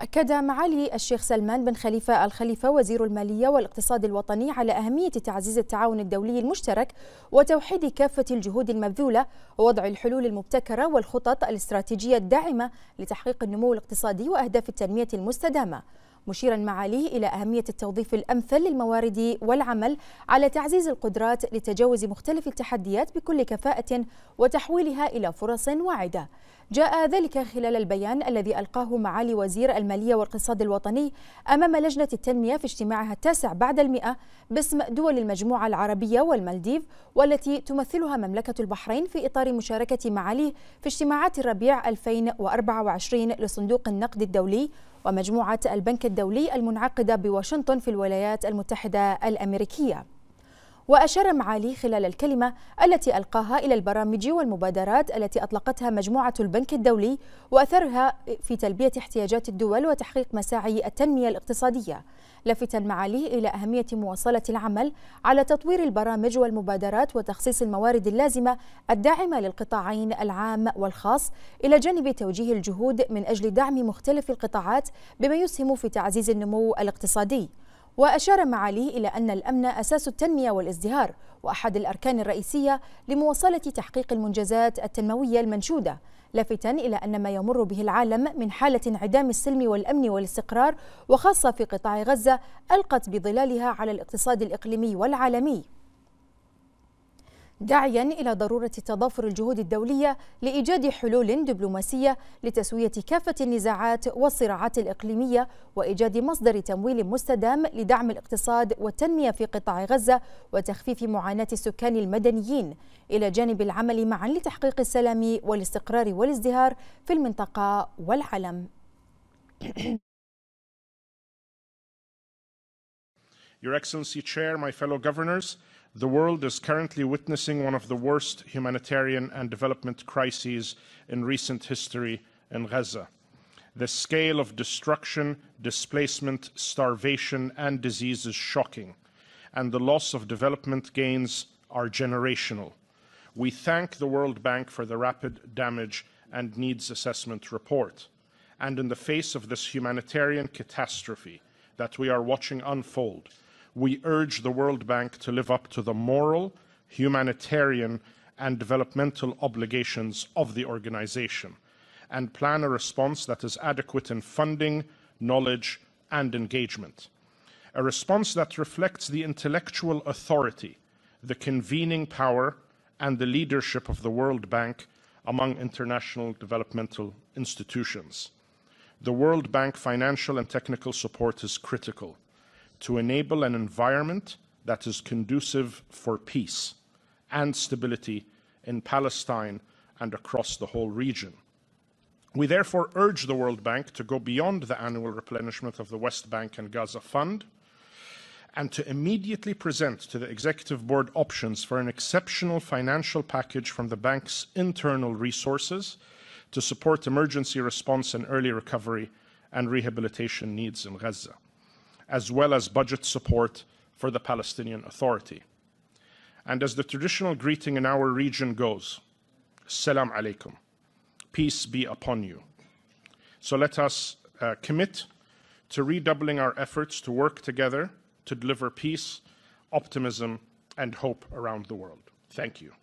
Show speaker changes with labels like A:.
A: أكد معالي الشيخ سلمان بن خليفة الخليفة وزير المالية والاقتصاد الوطني على أهمية تعزيز التعاون الدولي المشترك وتوحيد كافة الجهود المبذولة ووضع الحلول المبتكرة والخطط الاستراتيجية الداعمة لتحقيق النمو الاقتصادي وأهداف التنمية المستدامة مشيرا معاليه إلى أهمية التوظيف الأمثل للموارد والعمل على تعزيز القدرات لتجاوز مختلف التحديات بكل كفاءة وتحويلها إلى فرص واعدة جاء ذلك خلال البيان الذي ألقاه معالي وزير المالية والاقتصاد الوطني أمام لجنة التنمية في اجتماعها التاسع بعد المئة باسم دول المجموعة العربية والمالديف والتي تمثلها مملكة البحرين في إطار مشاركة معاليه في اجتماعات الربيع 2024 لصندوق النقد الدولي ومجموعة البنك الدولي المنعقدة بواشنطن في الولايات المتحدة الأمريكية وأشار معالي خلال الكلمة التي ألقاها إلى البرامج والمبادرات التي أطلقتها مجموعة البنك الدولي وأثرها في تلبية احتياجات الدول وتحقيق مساعي التنمية الاقتصادية لافتا معاليه إلى أهمية مواصلة العمل على تطوير البرامج والمبادرات وتخصيص الموارد اللازمة الداعمة للقطاعين العام والخاص إلى جانب توجيه الجهود من أجل دعم مختلف القطاعات بما يسهم في تعزيز النمو الاقتصادي وأشار معاليه إلى أن الأمن أساس التنمية والازدهار وأحد الأركان الرئيسية لمواصلة تحقيق المنجزات التنموية المنشودة لافتا إلى أن ما يمر به العالم من حالة انعدام السلم والأمن والاستقرار وخاصة في قطاع غزة ألقت بظلالها على الاقتصاد الإقليمي والعالمي داعيا إلى ضرورة تضافر الجهود الدولية لإيجاد حلول دبلوماسية لتسوية كافة النزاعات والصراعات الإقليمية وإيجاد مصدر تمويل مستدام لدعم الاقتصاد والتنمية في قطاع غزة وتخفيف معاناة السكان المدنيين إلى جانب العمل معا لتحقيق السلام والاستقرار والازدهار في المنطقة والعالم.
B: Your Excellency Chair, my fellow governors, the world is currently witnessing one of the worst humanitarian and development crises in recent history in Gaza. The scale of destruction, displacement, starvation, and disease is shocking, and the loss of development gains are generational. We thank the World Bank for the rapid damage and needs assessment report. And in the face of this humanitarian catastrophe that we are watching unfold, we urge the World Bank to live up to the moral, humanitarian, and developmental obligations of the organization and plan a response that is adequate in funding, knowledge, and engagement. A response that reflects the intellectual authority, the convening power, and the leadership of the World Bank among international developmental institutions. The World Bank financial and technical support is critical to enable an environment that is conducive for peace and stability in Palestine and across the whole region. We therefore urge the World Bank to go beyond the annual replenishment of the West Bank and Gaza Fund and to immediately present to the Executive Board options for an exceptional financial package from the bank's internal resources to support emergency response and early recovery and rehabilitation needs in Gaza as well as budget support for the Palestinian Authority. And as the traditional greeting in our region goes, Salam alaikum, peace be upon you. So let us uh, commit to redoubling our efforts to work together to deliver peace, optimism, and hope around the world. Thank you.